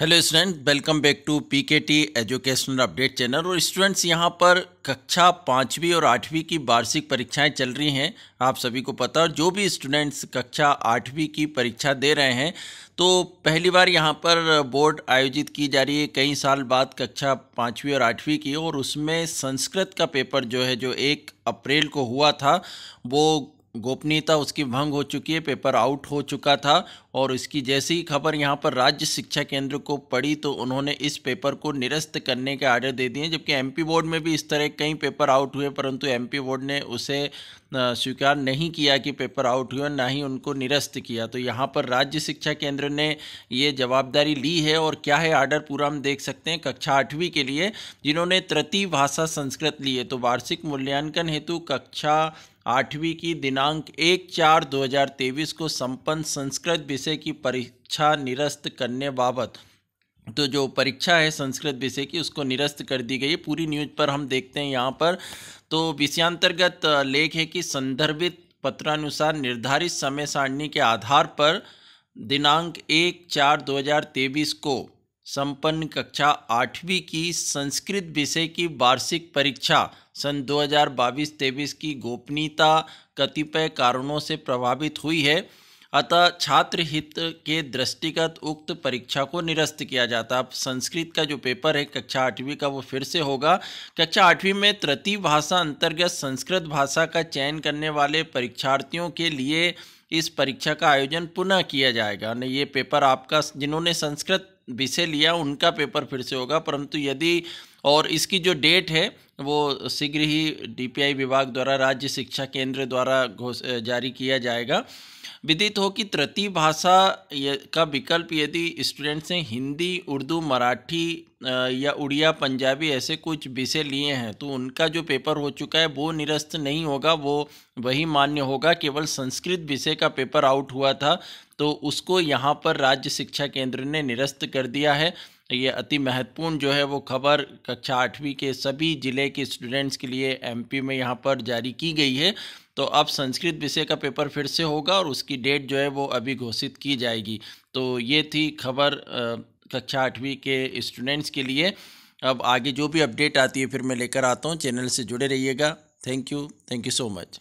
hello student welcome back to PKT educational update channel और students यहां पर कक्षा पाँचवीं और आठवीं की वार्षिक परीक्षाएं चल रही हैं आप सभी को पता और जो भी स्टूडेंट्स कक्षा आठवीं की परीक्षा दे रहे हैं तो पहली बार यहां पर बोर्ड आयोजित की जा रही है कई साल बाद कक्षा पाँचवीं और आठवीं की और उसमें संस्कृत का पेपर जो है जो एक अप्रैल को हुआ था वो गोपनीयता उसकी भंग हो चुकी है पेपर आउट हो चुका था और इसकी जैसी ही खबर यहाँ पर राज्य शिक्षा केंद्र को पड़ी तो उन्होंने इस पेपर को निरस्त करने के आर्डर दे दिए जबकि एमपी बोर्ड में भी इस तरह कई पेपर आउट हुए परंतु एमपी बोर्ड ने उसे स्वीकार नहीं किया कि पेपर आउट हुए ना ही उनको निरस्त किया तो यहाँ पर राज्य शिक्षा केंद्र ने ये जवाबदारी ली है और क्या है आर्डर पूरा हम देख सकते हैं कक्षा आठवीं के लिए जिन्होंने तृतीय भाषा संस्कृत ली है तो वार्षिक मूल्यांकन हेतु कक्षा आठवीं की दिनांक एक चार दो हज़ार तेईस को संपन्न संस्कृत विषय की परीक्षा निरस्त करने बाबत तो जो परीक्षा है संस्कृत विषय की उसको निरस्त कर दी गई है पूरी न्यूज पर हम देखते हैं यहाँ पर तो विषयांतर्गत लेख है कि संदर्भित पत्रानुसार निर्धारित समय सारणी के आधार पर दिनांक एक चार दो हज़ार तेईस को संपन्न कक्षा आठवीं की संस्कृत विषय की वार्षिक परीक्षा सन 2022-23 की गोपनीयता कतिपय कारणों से प्रभावित हुई है अतः छात्र हित के दृष्टिगत उक्त परीक्षा को निरस्त किया जाता अब संस्कृत का जो पेपर है कक्षा आठवीं का वो फिर से होगा कक्षा आठवीं में तृतीय भाषा अंतर्गत संस्कृत भाषा का चयन करने वाले परीक्षार्थियों के लिए इस परीक्षा का आयोजन पुनः किया जाएगा ये पेपर आपका जिन्होंने संस्कृत विषय लिया उनका पेपर फिर से होगा परंतु यदि और इसकी जो डेट है वो शीघ्र ही डीपीआई विभाग द्वारा राज्य शिक्षा केंद्र द्वारा घोष जारी किया जाएगा विदित हो कि तृतीय भाषा का विकल्प यदि स्टूडेंट्स ने हिंदी उर्दू मराठी या उड़िया पंजाबी ऐसे कुछ विषय लिए हैं तो उनका जो पेपर हो चुका है वो निरस्त नहीं होगा वो वही मान्य होगा केवल संस्कृत विषय का पेपर आउट हुआ था तो उसको यहाँ पर राज्य शिक्षा केंद्र ने निरस्त कर दिया है ये अति महत्वपूर्ण जो है वो खबर कक्षा आठवीं के सभी ज़िले के स्टूडेंट्स के लिए एमपी में यहाँ पर जारी की गई है तो अब संस्कृत विषय का पेपर फिर से होगा और उसकी डेट जो है वो अभी घोषित की जाएगी तो ये थी खबर कक्षा आठवीं के स्टूडेंट्स के लिए अब आगे जो भी अपडेट आती है फिर मैं लेकर आता हूँ चैनल से जुड़े रहिएगा thank you thank you so much